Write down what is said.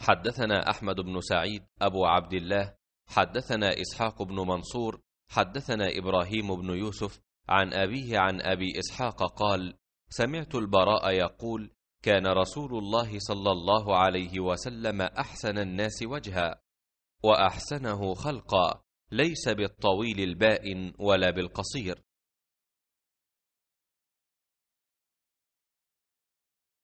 حدثنا احمد بن سعيد ابو عبد الله حدثنا اسحاق بن منصور حدثنا ابراهيم بن يوسف عن ابيه عن ابي اسحاق قال سمعت البراء يقول كان رسول الله صلى الله عليه وسلم احسن الناس وجها واحسنه خلقا ليس بالطويل البائن ولا بالقصير